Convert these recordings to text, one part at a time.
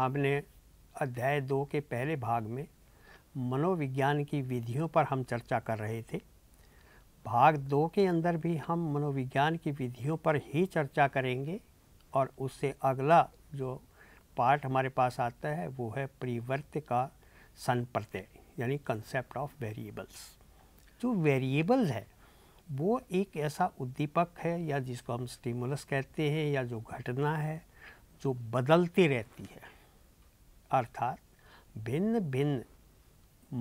हमने अध्याय दो के पहले भाग में मनोविज्ञान की विधियों पर हम चर्चा कर रहे थे भाग दो के अंदर भी हम मनोविज्ञान की विधियों पर ही चर्चा करेंगे और उससे अगला जो पार्ट हमारे पास आता है वो है परिवर्त्य का संप्रत्यय यानी कंसेप्ट ऑफ वेरिएबल्स जो वेरिएबल है वो एक ऐसा उद्दीपक है या जिसको हम स्टिमुलस कहते हैं या जो घटना है जो बदलती रहती है अर्थात भिन्न भिन्न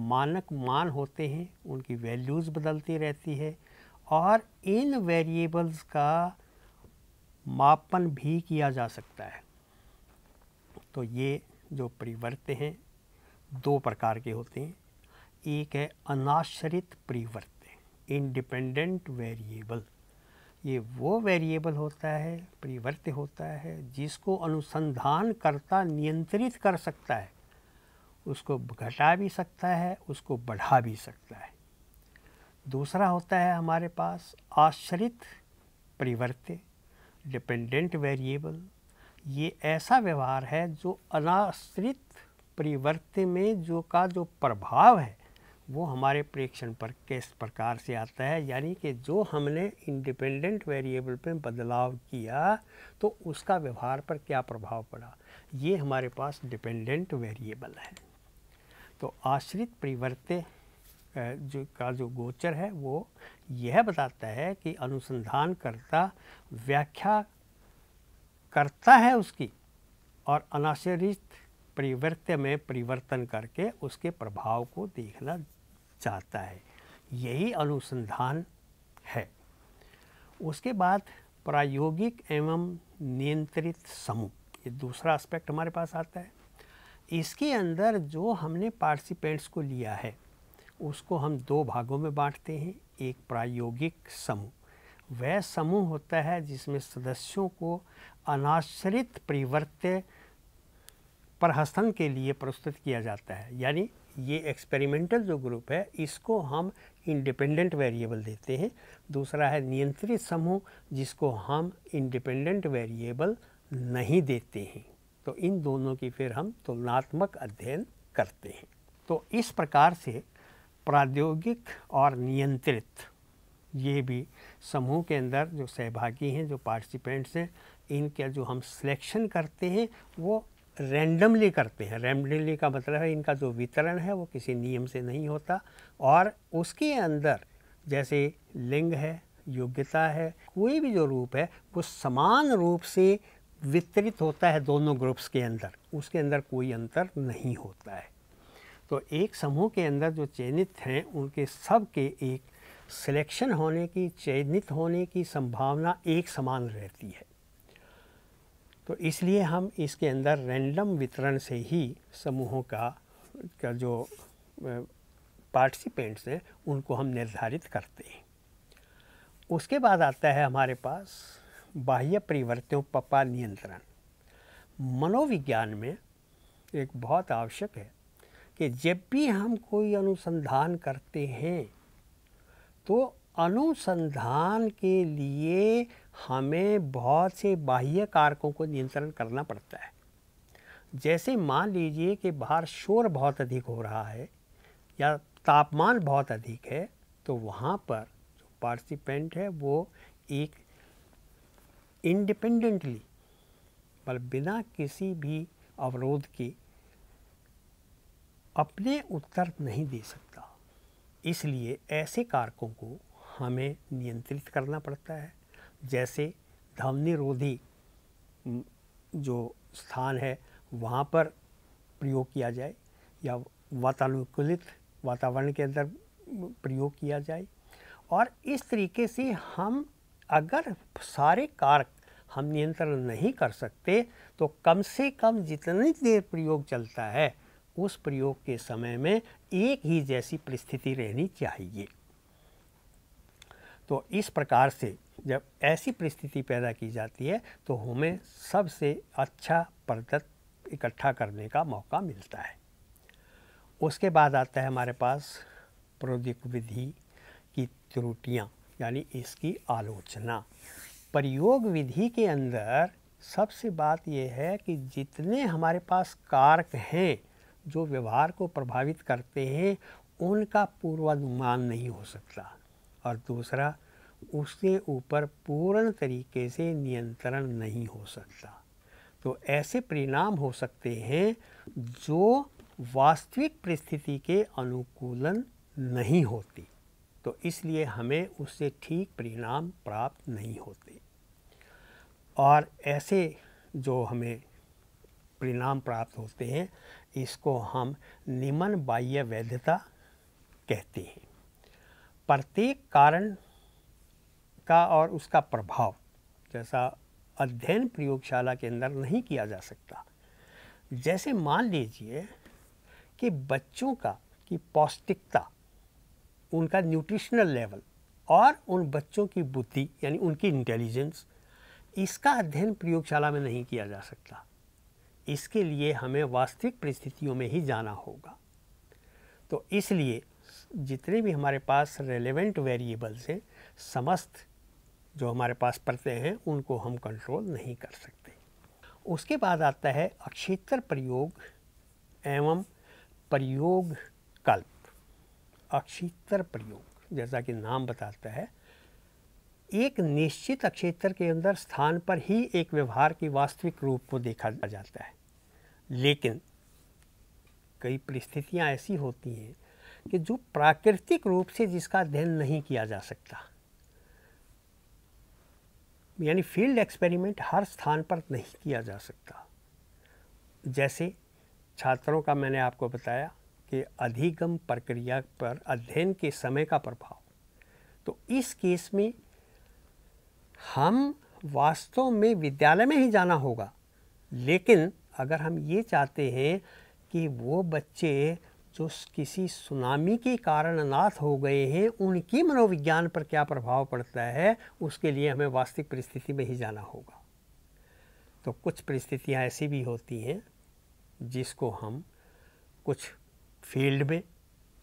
मानक मान होते हैं उनकी वैल्यूज़ बदलती रहती है और इन वेरिएबल्स का मापन भी किया जा सकता है तो ये जो परिवर्त हैं दो प्रकार के होते हैं एक है अनाश्रित परिवर्त इंडिपेंडेंट वेरिएबल ये वो वेरिएबल होता है परिवर्त्य होता है जिसको अनुसंधान करता नियंत्रित कर सकता है उसको घटा भी सकता है उसको बढ़ा भी सकता है दूसरा होता है हमारे पास आश्रित परिवर्त डिपेंडेंट वेरिएबल ये ऐसा व्यवहार है जो अनाश्रित परिवर्त में जो का जो प्रभाव है वो हमारे प्रेक्षण पर किस प्रकार से आता है यानी कि जो हमने इंडिपेंडेंट वेरिएबल पे बदलाव किया तो उसका व्यवहार पर क्या प्रभाव पड़ा ये हमारे पास डिपेंडेंट वेरिएबल है तो आश्रित परिवर्त्य जो का जो गोचर है वो यह बताता है कि अनुसंधानकर्ता व्याख्या करता है उसकी और अनाश्रित परिवर्त्य में परिवर्तन करके उसके प्रभाव को देखना चाहता है यही अनुसंधान है उसके बाद प्रायोगिक एवं नियंत्रित समूह ये दूसरा एस्पेक्ट हमारे पास आता है इसके अंदर जो हमने पार्टिसिपेंट्स को लिया है उसको हम दो भागों में बांटते हैं एक प्रायोगिक समूह वह समूह होता है जिसमें सदस्यों को अनाश्रित परिवर्त्य प्रहसन के लिए प्रस्तुत किया जाता है यानी ये एक्सपेरिमेंटल जो ग्रुप है इसको हम इंडिपेंडेंट वेरिएबल देते हैं दूसरा है नियंत्रित समूह जिसको हम इंडिपेंडेंट वेरिएबल नहीं देते हैं तो इन दोनों की फिर हम तुलनात्मक अध्ययन करते हैं तो इस प्रकार से प्रौद्योगिक और नियंत्रित ये भी समूह के अंदर जो सहभागी हैं जो पार्टिसिपेंट्स हैं इनका जो हम सिलेक्शन करते हैं वो रैंडमली करते हैं रैंडमली का मतलब है इनका जो वितरण है वो किसी नियम से नहीं होता और उसके अंदर जैसे लिंग है योग्यता है कोई भी जो रूप है वो समान रूप से वितरित होता है दोनों ग्रुप्स के अंदर उसके अंदर कोई अंतर नहीं होता है तो एक समूह के अंदर जो चयनित हैं उनके सब के एक सिलेक्शन होने की चयनित होने की संभावना एक समान रहती है तो इसलिए हम इसके अंदर रैंडम वितरण से ही समूहों का का जो पार्टिसिपेंट्स हैं उनको हम निर्धारित करते हैं उसके बाद आता है हमारे पास बाह्य परिवर्तियों पपा नियंत्रण मनोविज्ञान में एक बहुत आवश्यक है कि जब भी हम कोई अनुसंधान करते हैं तो अनुसंधान के लिए हमें बहुत से बाह्य कारकों को नियंत्रण करना पड़ता है जैसे मान लीजिए कि बाहर शोर बहुत अधिक हो रहा है या तापमान बहुत अधिक है तो वहाँ पर जो पार्टिसिपेंट है वो एक इंडिपेंडेंटली मतलब बिना किसी भी अवरोध के अपने उत्तर नहीं दे सकता इसलिए ऐसे कारकों को हमें नियंत्रित करना पड़ता है जैसे रोधी जो स्थान है वहाँ पर प्रयोग किया जाए या वातानुकूलित वातावरण के अंदर प्रयोग किया जाए और इस तरीके से हम अगर सारे कारक हम नियंत्रण नहीं कर सकते तो कम से कम जितनी देर प्रयोग चलता है उस प्रयोग के समय में एक ही जैसी परिस्थिति रहनी चाहिए तो इस प्रकार से जब ऐसी परिस्थिति पैदा की जाती है तो हमें सबसे अच्छा प्रदत्त इकट्ठा करने का मौका मिलता है उसके बाद आता है हमारे पास प्रौद्योगिक विधि की त्रुटियाँ यानी इसकी आलोचना प्रयोग विधि के अंदर सबसे बात यह है कि जितने हमारे पास कारक हैं जो व्यवहार को प्रभावित करते हैं उनका पूर्वानुमान नहीं हो सकता और दूसरा उसके ऊपर पूर्ण तरीके से नियंत्रण नहीं हो सकता तो ऐसे परिणाम हो सकते हैं जो वास्तविक परिस्थिति के अनुकूलन नहीं होती तो इसलिए हमें उससे ठीक परिणाम प्राप्त नहीं होते और ऐसे जो हमें परिणाम प्राप्त होते हैं इसको हम निमन बाह्य वैधता कहते हैं प्रत्येक कारण का और उसका प्रभाव जैसा अध्ययन प्रयोगशाला के अंदर नहीं किया जा सकता जैसे मान लीजिए कि बच्चों का की पौष्टिकता उनका न्यूट्रिशनल लेवल और उन बच्चों की बुद्धि यानी उनकी इंटेलिजेंस इसका अध्ययन प्रयोगशाला में नहीं किया जा सकता इसके लिए हमें वास्तविक परिस्थितियों में ही जाना होगा तो इसलिए जितने भी हमारे पास रेलेवेंट वेरिएबल्स हैं समस्त जो हमारे पास पड़ते हैं उनको हम कंट्रोल नहीं कर सकते उसके बाद आता है अक्षेत्र प्रयोग एवं प्रयोग कल्प अक्षेत्र प्रयोग जैसा कि नाम बताता है एक निश्चित अक्षेत्र के अंदर स्थान पर ही एक व्यवहार की वास्तविक रूप को देखा जाता है लेकिन कई परिस्थितियां ऐसी होती हैं कि जो प्राकृतिक रूप से जिसका अध्ययन नहीं किया जा सकता यानी फील्ड एक्सपेरिमेंट हर स्थान पर नहीं किया जा सकता जैसे छात्रों का मैंने आपको बताया कि अधिगम प्रक्रिया पर अध्ययन के समय का प्रभाव तो इस केस में हम वास्तव में विद्यालय में ही जाना होगा लेकिन अगर हम ये चाहते हैं कि वो बच्चे जो किसी सुनामी के कारण अनाथ हो गए हैं उनकी मनोविज्ञान पर क्या प्रभाव पड़ता है उसके लिए हमें वास्तविक परिस्थिति में ही जाना होगा तो कुछ परिस्थितियाँ ऐसी भी होती हैं जिसको हम कुछ फील्ड में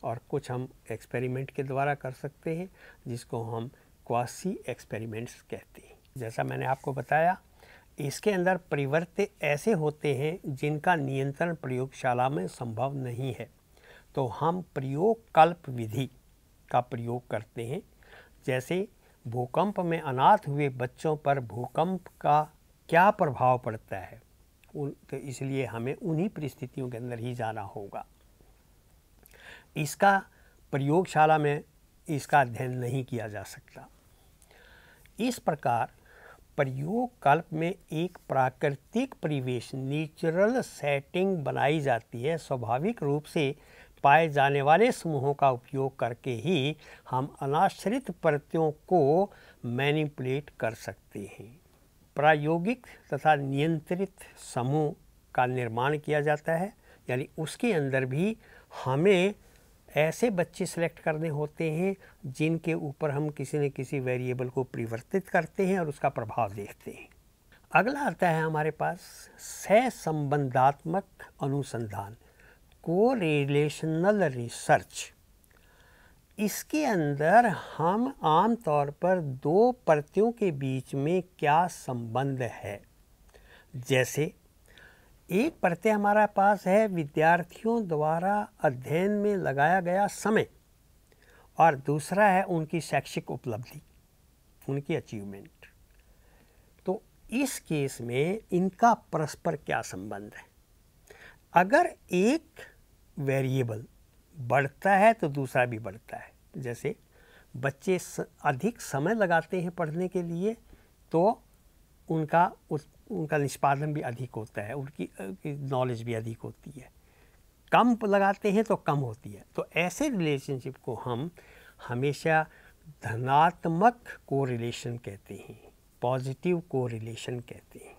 और कुछ हम एक्सपेरिमेंट के द्वारा कर सकते हैं जिसको हम क्वासी एक्सपेरिमेंट्स कहते हैं जैसा मैंने आपको बताया इसके अंदर परिवर्तन ऐसे होते हैं जिनका नियंत्रण प्रयोगशाला में संभव नहीं है तो हम प्रयोग कल्प विधि का प्रयोग करते हैं जैसे भूकंप में अनाथ हुए बच्चों पर भूकंप का क्या प्रभाव पड़ता है उन तो इसलिए हमें उन्हीं परिस्थितियों के अंदर ही जाना होगा इसका प्रयोगशाला में इसका अध्ययन नहीं किया जा सकता इस प्रकार प्रयोग कल्प में एक प्राकृतिक परिवेश नेचुरल सेटिंग बनाई जाती है स्वाभाविक रूप से पाए जाने वाले समूहों का उपयोग करके ही हम अनाश्रित प्रत्ययों को मैनिपुलेट कर सकते हैं प्रायोगिक तथा नियंत्रित समूह का निर्माण किया जाता है यानी उसके अंदर भी हमें ऐसे बच्चे सेलेक्ट करने होते हैं जिनके ऊपर हम किसी न किसी वेरिएबल को परिवर्तित करते हैं और उसका प्रभाव देखते हैं अगला आता है हमारे पास सह संबंधात्मक अनुसंधान को रिलेशनल रिसर्च इसके अंदर हम आम तौर पर दो प्रत्ययों के बीच में क्या संबंध है जैसे एक प्रत्यय हमारा पास है विद्यार्थियों द्वारा अध्ययन में लगाया गया समय और दूसरा है उनकी शैक्षिक उपलब्धि उनकी अचीवमेंट तो इस केस में इनका परस्पर क्या संबंध है अगर एक वेरिएबल बढ़ता है तो दूसरा भी बढ़ता है जैसे बच्चे अधिक समय लगाते हैं पढ़ने के लिए तो उनका उस उनका निष्पादन भी अधिक होता है उनकी नॉलेज भी अधिक होती है कम लगाते हैं तो कम होती है तो ऐसे रिलेशनशिप को हम हमेशा धनात्मक को रिलेशन कहते हैं पॉजिटिव को रिलेशन कहते हैं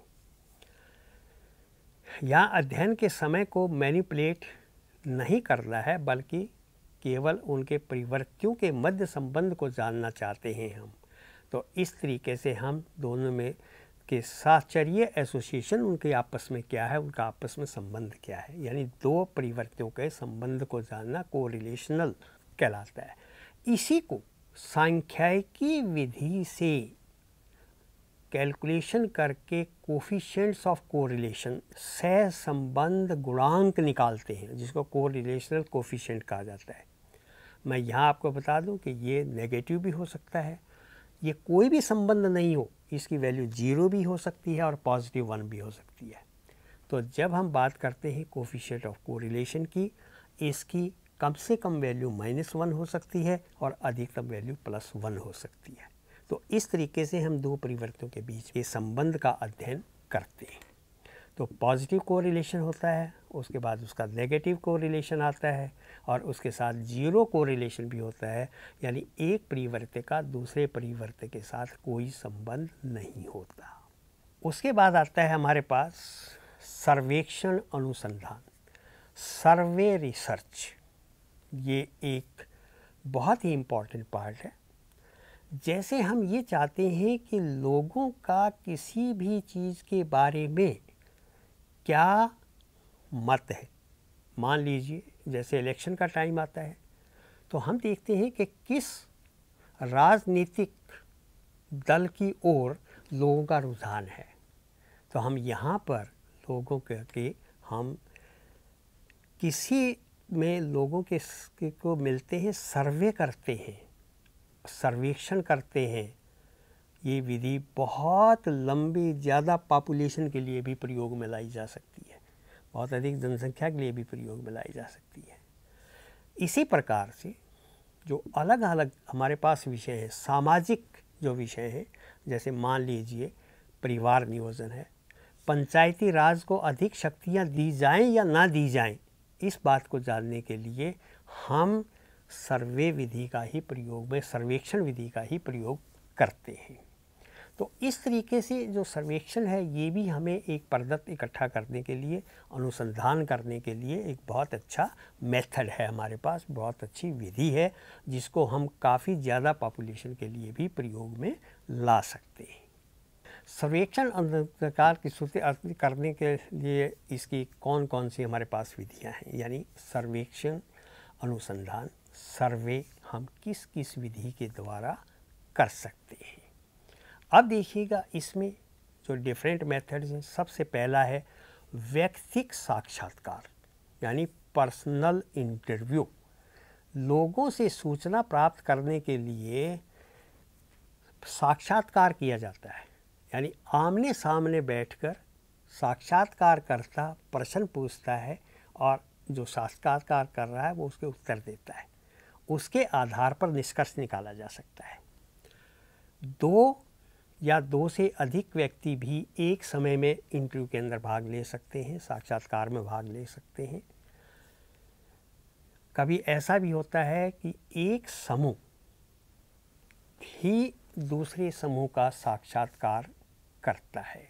यहाँ अध्ययन के समय को मैनिपुलेट नहीं करना है बल्कि केवल उनके परिवर्तियों के मध्य संबंध को जानना चाहते हैं हम तो इस तरीके से हम दोनों में के साचर्य एसोसिएशन उनके आपस में क्या है उनका आपस में संबंध क्या है यानी दो परिवर्तियों के संबंध को जानना को कहलाता है इसी को सांख्यिकी विधि से कैलकुलेशन करके कोफिशेंट्स ऑफ कोरिलेशन सह संबंध गुणांक निकालते हैं जिसको कोरिलेशनल कोफिशेंट कहा जाता है मैं यहाँ आपको बता दूँ कि ये नेगेटिव भी हो सकता है ये कोई भी संबंध नहीं हो इसकी वैल्यू जीरो भी हो सकती है और पॉजिटिव वन भी हो सकती है तो जब हम बात करते हैं कोफिशेंट ऑफ कोरिलेशन की इसकी कम से कम वैल्यू माइनस वन हो सकती है और अधिकतम वैल्यू प्लस वन हो सकती है तो इस तरीके से हम दो परिवर्तनों के बीच के संबंध का अध्ययन करते हैं तो पॉजिटिव कोरिलेशन होता है उसके बाद उसका नेगेटिव कोरिलेशन आता है और उसके साथ जीरो कोरिलेशन भी होता है यानी एक परिवर्त का दूसरे परिवर्त के साथ कोई संबंध नहीं होता उसके बाद आता है हमारे पास सर्वेक्षण अनुसंधान सर्वे रिसर्च ये एक बहुत ही इम्पॉर्टेंट पार्ट है जैसे हम ये चाहते हैं कि लोगों का किसी भी चीज़ के बारे में क्या मत है मान लीजिए जैसे इलेक्शन का टाइम आता है तो हम देखते हैं कि किस राजनीतिक दल की ओर लोगों का रुझान है तो हम यहाँ पर लोगों के हम किसी में लोगों के को मिलते हैं सर्वे करते हैं सर्वेक्षण करते हैं ये विधि बहुत लंबी ज़्यादा पॉपुलेशन के लिए भी प्रयोग में लाई जा सकती है बहुत अधिक जनसंख्या के लिए भी प्रयोग में लाई जा सकती है इसी प्रकार से जो अलग अलग हमारे पास विषय हैं सामाजिक जो विषय हैं जैसे मान लीजिए परिवार नियोजन है पंचायती राज को अधिक शक्तियाँ दी जाएँ या ना दी जाएँ इस बात को जानने के लिए हम सर्वे विधि का ही प्रयोग में सर्वेक्षण विधि का ही प्रयोग करते हैं तो इस तरीके से जो सर्वेक्षण है ये भी हमें एक पर्दत इकट्ठा करने के लिए अनुसंधान करने के लिए एक बहुत अच्छा मेथड है हमारे पास बहुत अच्छी विधि है जिसको हम काफ़ी ज़्यादा पॉपुलेशन के लिए भी प्रयोग में ला सकते हैं सर्वेक्षण अंधकार की सूची करने के लिए इसकी कौन कौन सी हमारे पास विधियां हैं यानी सर्वेक्षण अनुसंधान सर्वे हम किस किस विधि के द्वारा कर सकते हैं अब देखिएगा इसमें जो डिफरेंट मेथड्स हैं सबसे पहला है व्यक्तिक साक्षात्कार यानी पर्सनल इंटरव्यू लोगों से सूचना प्राप्त करने के लिए साक्षात्कार किया जाता है यानी आमने सामने बैठकर साक्षात्कार करता प्रश्न पूछता है और जो साक्षात्कार कर रहा है वो उसके उत्तर देता है उसके आधार पर निष्कर्ष निकाला जा सकता है दो या दो से अधिक व्यक्ति भी एक समय में इंटरव्यू के अंदर भाग ले सकते हैं साक्षात्कार में भाग ले सकते हैं कभी ऐसा भी होता है कि एक समूह ही दूसरे समूह का साक्षात्कार करता है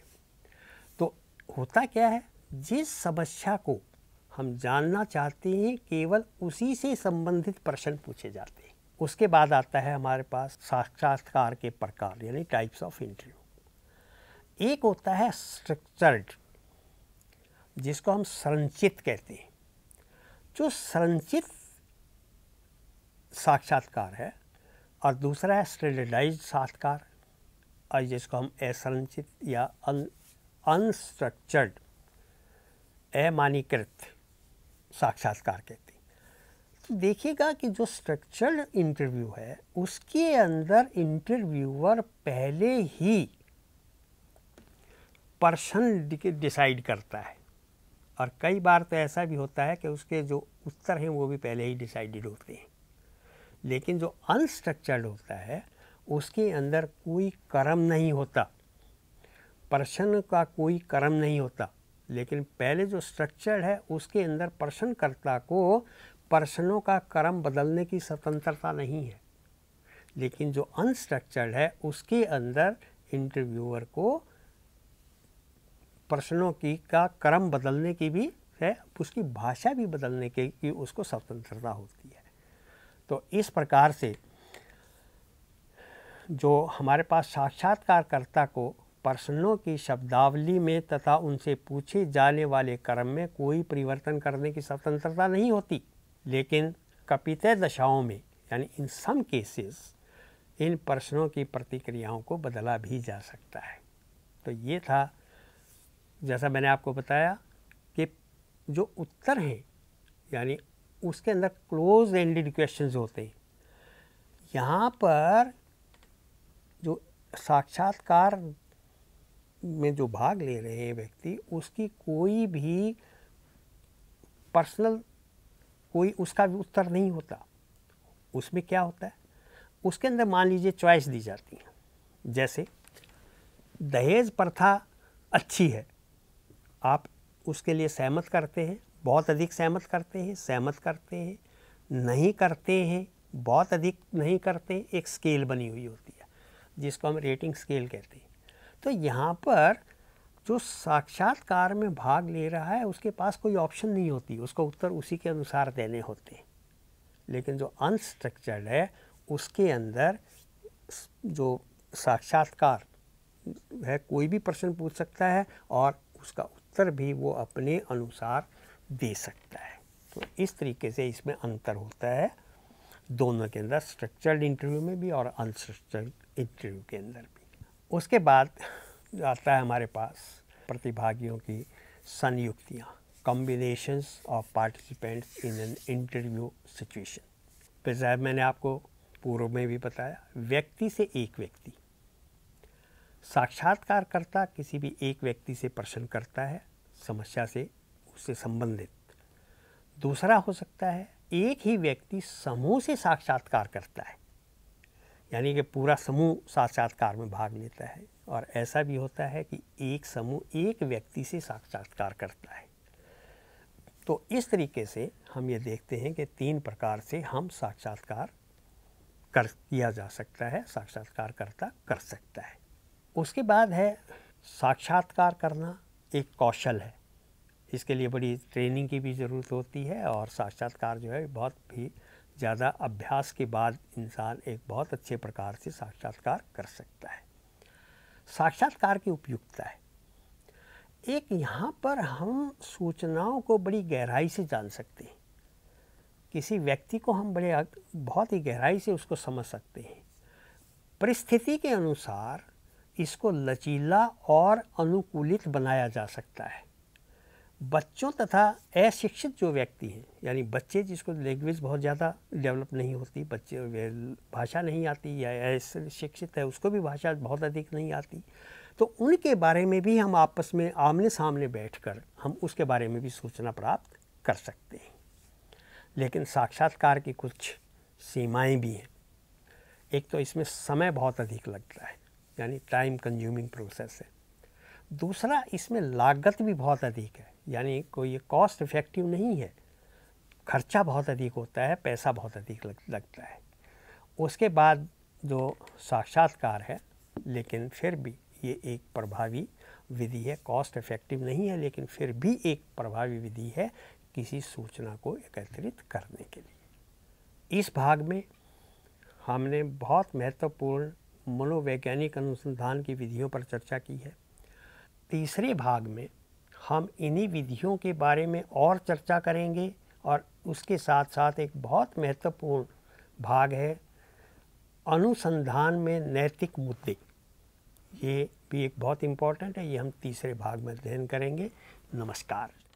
तो होता क्या है जिस समस्या को हम जानना चाहते हैं केवल उसी से संबंधित प्रश्न पूछे जाते हैं उसके बाद आता है हमारे पास साक्षात्कार के प्रकार यानी टाइप्स ऑफ इंटरव्यू एक होता है स्ट्रक्चर्ड जिसको हम संरचित कहते हैं जो संरचित साक्षात्कार है और दूसरा है स्टैंडर्डाइज साक्षात्कार और जिसको हम असंरचित या अनस्ट्रक्चर्ड अमानीकृत साक्षात्कार कहते हैं तो देखिएगा कि जो स्ट्रक्चर्ड इंटरव्यू है उसके अंदर इंटरव्यूअर पहले ही पर्सन डिसाइड करता है और कई बार तो ऐसा भी होता है कि उसके जो उत्तर हैं वो भी पहले ही डिसाइडेड होते हैं लेकिन जो अनस्ट्रक्चर्ड होता है उसके अंदर कोई कर्म नहीं होता पर्सन का कोई कर्म नहीं होता लेकिन पहले जो स्ट्रक्चर है उसके अंदर प्रश्नकर्ता को प्रश्नों का क्रम बदलने की स्वतंत्रता नहीं है लेकिन जो अनस्ट्रक्चर्ड है उसके अंदर इंटरव्यूअर को प्रश्नों की का क्रम बदलने की भी है उसकी भाषा भी बदलने के की उसको स्वतंत्रता होती है तो इस प्रकार से जो हमारे पास साक्षात्कारकर्ता को प्रश्नों की शब्दावली में तथा उनसे पूछे जाने वाले क्रम में कोई परिवर्तन करने की स्वतंत्रता नहीं होती लेकिन कपितय दशाओं में यानी इन सम केसेस इन प्रश्नों की प्रतिक्रियाओं को बदला भी जा सकता है तो ये था जैसा मैंने आपको बताया कि जो उत्तर हैं यानी उसके अंदर क्लोज एंडेड क्वेश्चंस होते हैं यहाँ पर जो साक्षात्कार में जो भाग ले रहे हैं व्यक्ति उसकी कोई भी पर्सनल कोई उसका भी उत्तर नहीं होता उसमें क्या होता है उसके अंदर मान लीजिए चॉइस दी जाती है जैसे दहेज प्रथा अच्छी है आप उसके लिए सहमत करते हैं बहुत अधिक सहमत करते हैं सहमत करते हैं नहीं करते हैं बहुत अधिक नहीं करते एक स्केल बनी हुई होती है जिसको हम रेटिंग स्केल कहते हैं तो यहाँ पर जो साक्षात्कार में भाग ले रहा है उसके पास कोई ऑप्शन नहीं होती उसको उत्तर उसी के अनुसार देने होते लेकिन जो अनस्ट्रक्चर्ड है उसके अंदर जो साक्षात्कार है कोई भी प्रश्न पूछ सकता है और उसका उत्तर भी वो अपने अनुसार दे सकता है तो इस तरीके से इसमें अंतर होता है दोनों के अंदर स्ट्रक्चर्ड इंटरव्यू में भी और अनस्ट्रक्चर्ड इंटरव्यू के अंदर भी उसके बाद आता है हमारे पास प्रतिभागियों की संयुक्तियाँ combinations of participants in an interview situation फिर साहब मैंने आपको पूर्व में भी बताया व्यक्ति से एक व्यक्ति साक्षात्कारकर्ता किसी भी एक व्यक्ति से प्रश्न करता है समस्या से उससे संबंधित दूसरा हो सकता है एक ही व्यक्ति समूह से साक्षात्कार करता है यानी कि पूरा समूह साक्षात्कार में भाग लेता है और ऐसा भी होता है कि एक समूह एक व्यक्ति से साक्षात्कार करता है तो इस तरीके से हम ये देखते हैं कि तीन प्रकार से हम साक्षात्कार कर किया जा सकता है साक्षात्कारकर्ता कर सकता है उसके बाद है साक्षात्कार करना एक कौशल है इसके लिए बड़ी ट्रेनिंग की भी ज़रूरत होती है और साक्षात्कार जो है बहुत भी ज़्यादा अभ्यास के बाद इंसान एक बहुत अच्छे प्रकार से साक्षात्कार कर सकता है साक्षात्कार की उपयुक्तता है एक यहाँ पर हम सूचनाओं को बड़ी गहराई से जान सकते हैं किसी व्यक्ति को हम बड़े बहुत ही गहराई से उसको समझ सकते हैं परिस्थिति के अनुसार इसको लचीला और अनुकूलित बनाया जा सकता है बच्चों तथा अशिक्षित जो व्यक्ति हैं यानी बच्चे जिसको लैंग्वेज बहुत ज़्यादा डेवलप नहीं होती बच्चे भाषा नहीं आती या अशिक्षित है उसको भी भाषा बहुत अधिक नहीं आती तो उनके बारे में भी हम आपस में आमने सामने बैठकर हम उसके बारे में भी सूचना प्राप्त कर सकते हैं लेकिन साक्षात्कार की कुछ सीमाएं भी हैं एक तो इसमें समय बहुत अधिक लगता है यानी टाइम कंज्यूमिंग प्रोसेस है दूसरा इसमें लागत भी बहुत अधिक है यानी कोई ये कॉस्ट इफ़ेक्टिव नहीं है खर्चा बहुत अधिक होता है पैसा बहुत अधिक लग, लगता है उसके बाद जो साक्षात्कार है लेकिन फिर भी ये एक प्रभावी विधि है कॉस्ट इफ़ेक्टिव नहीं है लेकिन फिर भी एक प्रभावी विधि है किसी सूचना को एकत्रित करने के लिए इस भाग में हमने बहुत महत्वपूर्ण मनोवैज्ञानिक अनुसंधान की विधियों पर चर्चा की है तीसरे भाग में हम इन्हीं विधियों के बारे में और चर्चा करेंगे और उसके साथ साथ एक बहुत महत्वपूर्ण भाग है अनुसंधान में नैतिक मुद्दे ये भी एक बहुत इम्पॉर्टेंट है ये हम तीसरे भाग में अध्ययन करेंगे नमस्कार